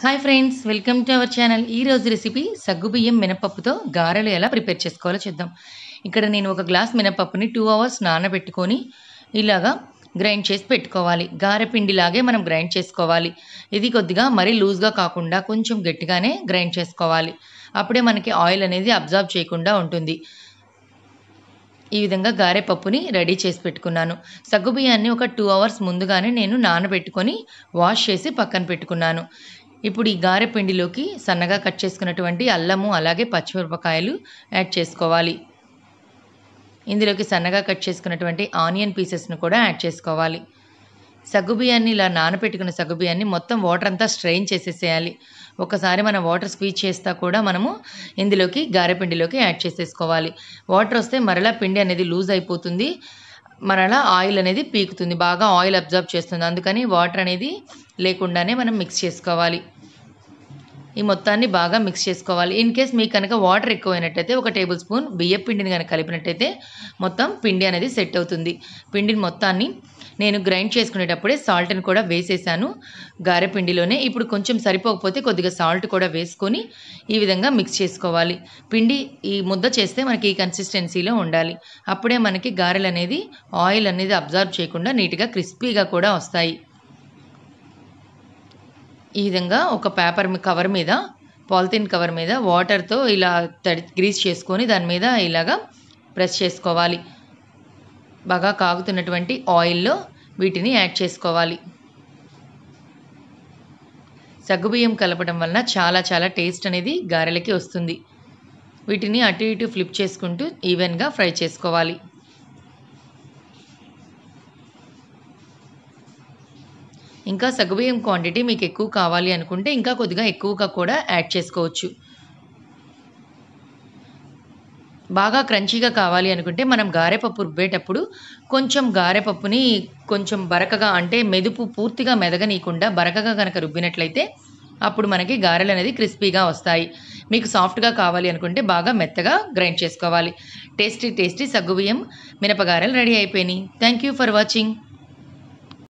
hi friends welcome to our channel ఈరోజు recipe సగ్గుబియ్యం మినపప్పుతో గారెలు ఎలా ప్రిపేర్ చేసుకోవాలో చూద్దాం ఇక్కడ నేను ఒక గ్లాస్ మినపప్పుని టూ అవర్స్ నానబెట్టుకొని ఇలాగా గ్రైండ్ చేసి పెట్టుకోవాలి గారెపిండిలాగే మనం గ్రైండ్ చేసుకోవాలి ఇది కొద్దిగా మరీ లూజ్గా కాకుండా కొంచెం గట్టిగానే గ్రైండ్ చేసుకోవాలి అప్పుడే మనకి ఆయిల్ అనేది అబ్జార్బ్ చేయకుండా ఉంటుంది ఈ విధంగా గారెపప్పుని రెడీ చేసి పెట్టుకున్నాను సగ్గుబియ్యాన్ని ఒక టూ అవర్స్ ముందుగానే నేను నానబెట్టుకొని వాష్ చేసి పక్కన పెట్టుకున్నాను ఇప్పుడు ఈ గారె పిండిలోకి సన్నగా కట్ చేసుకున్నటువంటి అల్లము అలాగే పచ్చిమిరపకాయలు యాడ్ చేసుకోవాలి ఇందులోకి సన్నగా కట్ చేసుకున్నటువంటి ఆనియన్ పీసెస్ను కూడా యాడ్ చేసుకోవాలి బియ్యాన్ని ఇలా నానపెట్టుకున్న బియ్యాన్ని మొత్తం వాటర్ అంతా స్ట్రెయిన్ చేసేసేయాలి ఒకసారి మనం వాటర్ స్క్వీజ్ చేస్తా కూడా మనము ఇందులోకి గారెపిండిలోకి యాడ్ చేసేసుకోవాలి వాటర్ వస్తే మరలా పిండి అనేది లూజ్ అయిపోతుంది మరలా ఆయిల్ అనేది పీకుతుంది బాగా ఆయిల్ అబ్జర్బ్ చేస్తుంది అందుకని వాటర్ అనేది లేకుండానే మనం మిక్స్ చేసుకోవాలి ఈ మొత్తాన్ని బాగా మిక్స్ చేసుకోవాలి ఇన్ కేస్ మీకు కనుక వాటర్ ఎక్కువైనట్టయితే ఒక టేబుల్ స్పూన్ బియ్యం పిండిని కనుక కలిపినట్టయితే మొత్తం పిండి అనేది సెట్ అవుతుంది పిండిని మొత్తాన్ని నేను గ్రైండ్ చేసుకునేటప్పుడే సాల్ట్ని కూడా వేసేసాను గారెపిండిలోనే ఇప్పుడు కొంచెం సరిపోకపోతే కొద్దిగా సాల్ట్ కూడా వేసుకొని ఈ విధంగా మిక్స్ చేసుకోవాలి పిండి ఈ ముద్ద చేస్తే మనకి ఈ కన్సిస్టెన్సీలో ఉండాలి అప్పుడే మనకి గారెలు అనేది ఆయిల్ అనేది అబ్జర్వ్ చేయకుండా నీట్గా క్రిస్పీగా కూడా వస్తాయి ఈ విధంగా ఒక పేపర్ కవర్ మీద పాలిథిన్ కవర్ మీద వాటర్తో ఇలా తడి గ్రీస్ చేసుకొని దాని మీద ఇలాగా ప్రెస్ చేసుకోవాలి బాగా కాగుతున్నటువంటి ఆయిల్లో వీటిని యాడ్ చేసుకోవాలి సగ్గుబియ్యం కలపడం వలన చాలా చాలా టేస్ట్ అనేది గారెలకి వస్తుంది వీటిని అటు ఇటు ఫ్లిప్ చేసుకుంటూ ఈవెన్గా ఫ్రై చేసుకోవాలి ఇంకా సగ్గుబియ్యం క్వాంటిటీ మీకు ఎక్కువ కావాలి అనుకుంటే ఇంకా కొద్దిగా ఎక్కువగా కూడా యాడ్ చేసుకోవచ్చు బాగా క్రంచీగా కావాలి అనుకుంటే మనం గారెపప్పు రుబ్బేటప్పుడు కొంచెం గారెపప్పుని కొంచెం బరకగా అంటే మెదుపు పూర్తిగా మెదగనీయకుండా బరకగా కనుక రుబ్బినట్లయితే అప్పుడు మనకి గారెలు అనేది క్రిస్పీగా వస్తాయి మీకు సాఫ్ట్గా కావాలి అనుకుంటే బాగా మెత్తగా గ్రైండ్ చేసుకోవాలి టేస్టీ టేస్టీ సగ్గుబియ్యం మినపగారెలు రెడీ అయిపోయినాయి థ్యాంక్ యూ ఫర్ వాచింగ్